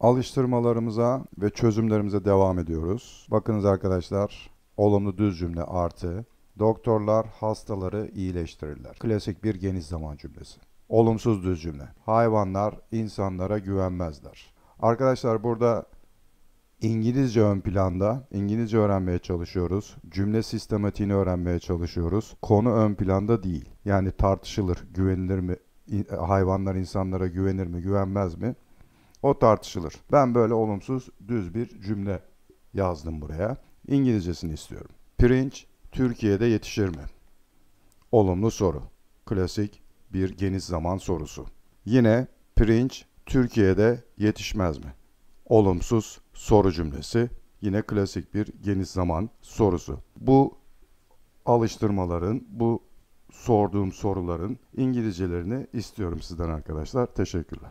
Alıştırmalarımıza ve çözümlerimize devam ediyoruz. Bakınız arkadaşlar, olumlu düz cümle artı. Doktorlar hastaları iyileştirirler. Klasik bir geniş zaman cümlesi. Olumsuz düz cümle. Hayvanlar insanlara güvenmezler. Arkadaşlar burada İngilizce ön planda. İngilizce öğrenmeye çalışıyoruz. Cümle sistematiğini öğrenmeye çalışıyoruz. Konu ön planda değil. Yani tartışılır, güvenilir mi, hayvanlar insanlara güvenir mi, güvenmez mi? O tartışılır. Ben böyle olumsuz düz bir cümle yazdım buraya. İngilizcesini istiyorum. Pirinç Türkiye'de yetişir mi? Olumlu soru. Klasik bir geniş zaman sorusu. Yine pirinç Türkiye'de yetişmez mi? Olumsuz soru cümlesi. Yine klasik bir geniş zaman sorusu. Bu alıştırmaların, bu sorduğum soruların İngilizcelerini istiyorum sizden arkadaşlar. Teşekkürler.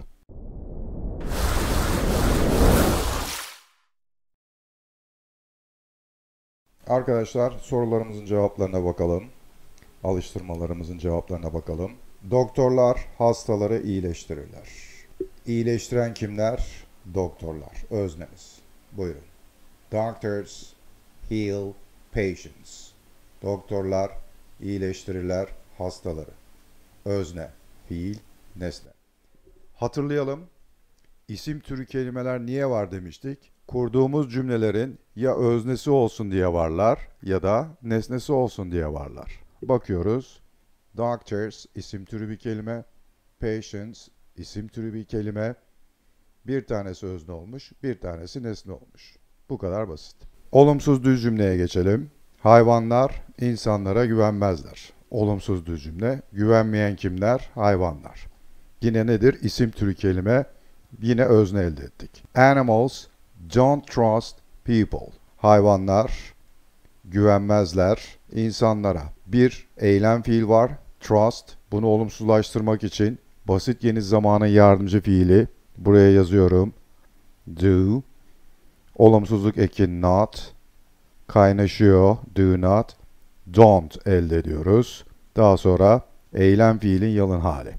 Arkadaşlar sorularımızın cevaplarına bakalım. Alıştırmalarımızın cevaplarına bakalım. Doktorlar hastaları iyileştirirler. İyileştiren kimler? Doktorlar. Öznemiz. Buyurun. Doctors heal patients. Doktorlar iyileştirirler hastaları. Özne, fiil, nesne. Hatırlayalım. İsim türü kelimeler niye var demiştik? Kurduğumuz cümlelerin ya öznesi olsun diye varlar ya da nesnesi olsun diye varlar. Bakıyoruz. Doctors isim türü bir kelime. Patients isim türü bir kelime. Bir tanesi özne olmuş, bir tanesi nesne olmuş. Bu kadar basit. Olumsuz düz cümleye geçelim. Hayvanlar insanlara güvenmezler. Olumsuz düz cümle. Güvenmeyen kimler? Hayvanlar. Yine nedir? İsim türü kelime yine özne elde ettik. Animals don't trust people. Hayvanlar güvenmezler insanlara. Bir eylem fiil var. Trust. Bunu olumsuzlaştırmak için basit yeni zamanın yardımcı fiili. Buraya yazıyorum. Do. Olumsuzluk eki not. Kaynaşıyor. Do not. Don't elde ediyoruz. Daha sonra eylem fiilin yalın hali.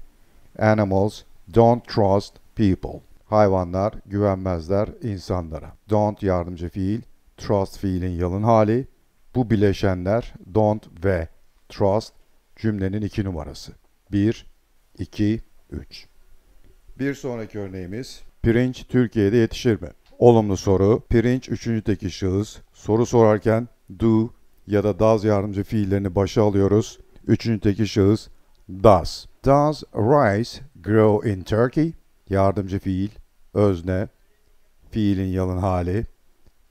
Animals don't trust people. Hayvanlar güvenmezler insanlara. Don't yardımcı fiil, trust fiilin yalın hali. Bu bileşenler don't ve trust cümlenin iki numarası. 1, 2, 3. Bir sonraki örneğimiz pirinç Türkiye'de yetişir mi? Olumlu soru pirinç üçüncü teki şahıs. Soru sorarken do ya da does yardımcı fiillerini başa alıyoruz. Üçüncü teki şahıs does. Does rice grow in Turkey? yardımcı fiil, özne, fiilin yalın hali,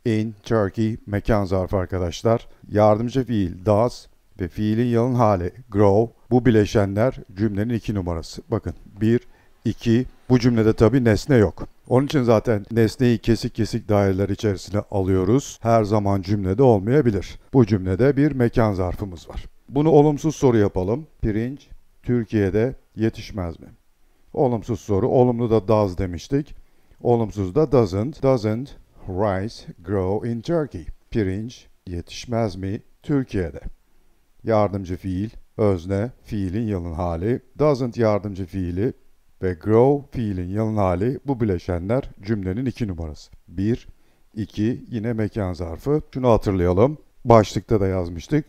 in, Turkey, mekan zarfı arkadaşlar. Yardımcı fiil does ve fiilin yalın hali grow. Bu bileşenler cümlenin iki numarası. Bakın bir, iki. Bu cümlede tabi nesne yok. Onun için zaten nesneyi kesik kesik daireler içerisine alıyoruz. Her zaman cümlede olmayabilir. Bu cümlede bir mekan zarfımız var. Bunu olumsuz soru yapalım. Pirinç Türkiye'de yetişmez mi? Olumsuz soru. Olumlu da does demiştik. Olumsuz da doesn't. Doesn't rice grow in Turkey? Pirinç yetişmez mi Türkiye'de? Yardımcı fiil, özne, fiilin yalın hali. Doesn't yardımcı fiili ve grow fiilin yalın hali bu bileşenler cümlenin iki numarası. Bir, iki yine mekan zarfı. Şunu hatırlayalım. Başlıkta da yazmıştık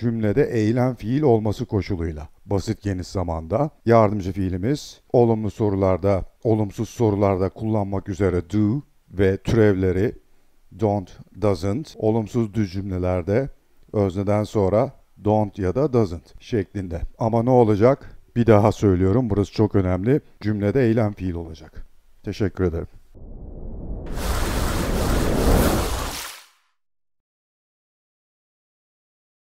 cümlede eylem fiil olması koşuluyla. Basit geniş zamanda yardımcı fiilimiz olumlu sorularda, olumsuz sorularda kullanmak üzere do ve türevleri don't, doesn't, olumsuz düz cümlelerde özneden sonra don't ya da doesn't şeklinde. Ama ne olacak? Bir daha söylüyorum burası çok önemli. Cümlede eylem fiil olacak. Teşekkür ederim.